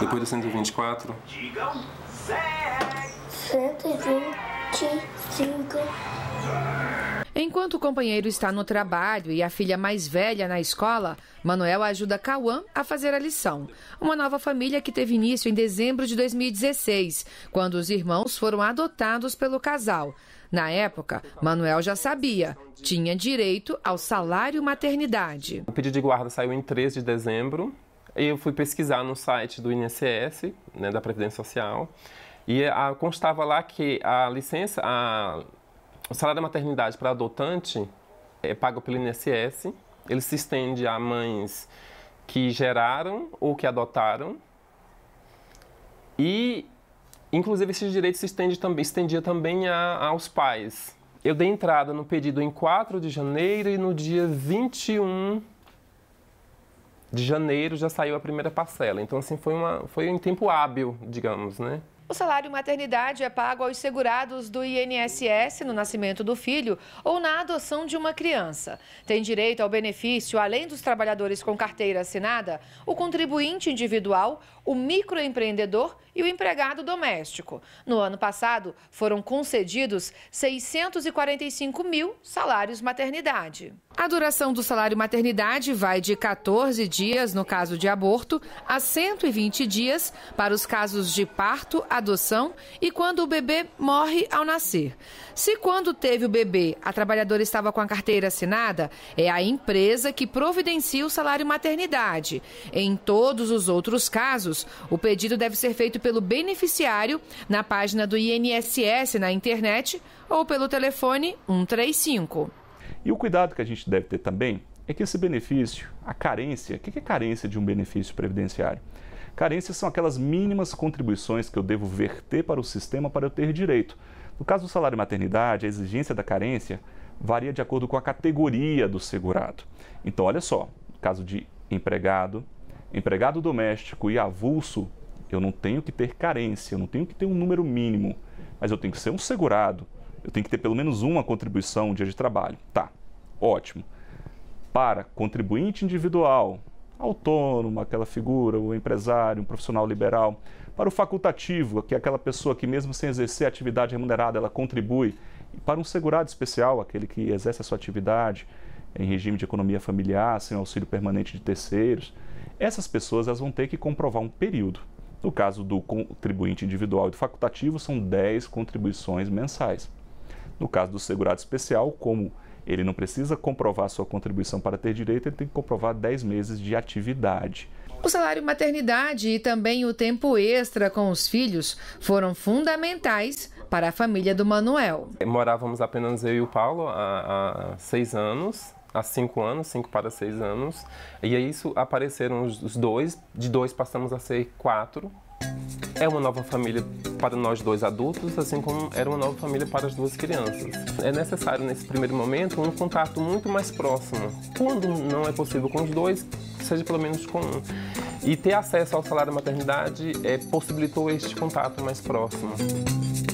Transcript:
Depois do 124. 125. Enquanto o companheiro está no trabalho e a filha mais velha na escola, Manuel ajuda Cauã a fazer a lição. Uma nova família que teve início em dezembro de 2016, quando os irmãos foram adotados pelo casal. Na época, Manuel já sabia, tinha direito ao salário maternidade. O pedido de guarda saiu em 3 de dezembro eu fui pesquisar no site do INSS, né, da Previdência Social, e a, constava lá que a licença, a, o salário da maternidade para adotante é pago pelo INSS, ele se estende a mães que geraram ou que adotaram, e inclusive esse direito se estende também, estendia também a, aos pais. Eu dei entrada no pedido em 4 de janeiro e no dia 21 de janeiro já saiu a primeira parcela. Então, assim, foi, uma, foi em tempo hábil, digamos, né? O salário maternidade é pago aos segurados do INSS no nascimento do filho ou na adoção de uma criança. Tem direito ao benefício, além dos trabalhadores com carteira assinada, o contribuinte individual, o microempreendedor e o empregado doméstico. No ano passado, foram concedidos 645 mil salários maternidade. A duração do salário maternidade vai de 14 dias no caso de aborto a 120 dias para os casos de parto, adoção e quando o bebê morre ao nascer. Se quando teve o bebê a trabalhadora estava com a carteira assinada, é a empresa que providencia o salário maternidade. Em todos os outros casos, o pedido deve ser feito pelo beneficiário na página do INSS na internet ou pelo telefone 135. E o cuidado que a gente deve ter também é que esse benefício, a carência, o que é carência de um benefício previdenciário? Carências são aquelas mínimas contribuições que eu devo verter para o sistema para eu ter direito. No caso do salário maternidade, a exigência da carência varia de acordo com a categoria do segurado. Então, olha só, no caso de empregado, empregado doméstico e avulso, eu não tenho que ter carência, eu não tenho que ter um número mínimo, mas eu tenho que ser um segurado eu tenho que ter pelo menos uma contribuição um dia de trabalho. Tá, ótimo. Para contribuinte individual, autônomo, aquela figura, o empresário, um profissional liberal. Para o facultativo, que é aquela pessoa que mesmo sem exercer atividade remunerada, ela contribui. E para um segurado especial, aquele que exerce a sua atividade em regime de economia familiar, sem auxílio permanente de terceiros, essas pessoas elas vão ter que comprovar um período. No caso do contribuinte individual e do facultativo, são 10 contribuições mensais. No caso do segurado especial, como ele não precisa comprovar sua contribuição para ter direito, ele tem que comprovar 10 meses de atividade. O salário maternidade e também o tempo extra com os filhos foram fundamentais para a família do Manuel. Morávamos apenas eu e o Paulo há, há seis anos, há cinco anos, cinco para seis anos. E aí é isso apareceram os dois, de dois passamos a ser quatro. É uma nova família para nós dois adultos, assim como era uma nova família para as duas crianças. É necessário, nesse primeiro momento, um contato muito mais próximo. Quando não é possível com os dois, seja pelo menos com um. E ter acesso ao salário maternidade é, possibilitou este contato mais próximo.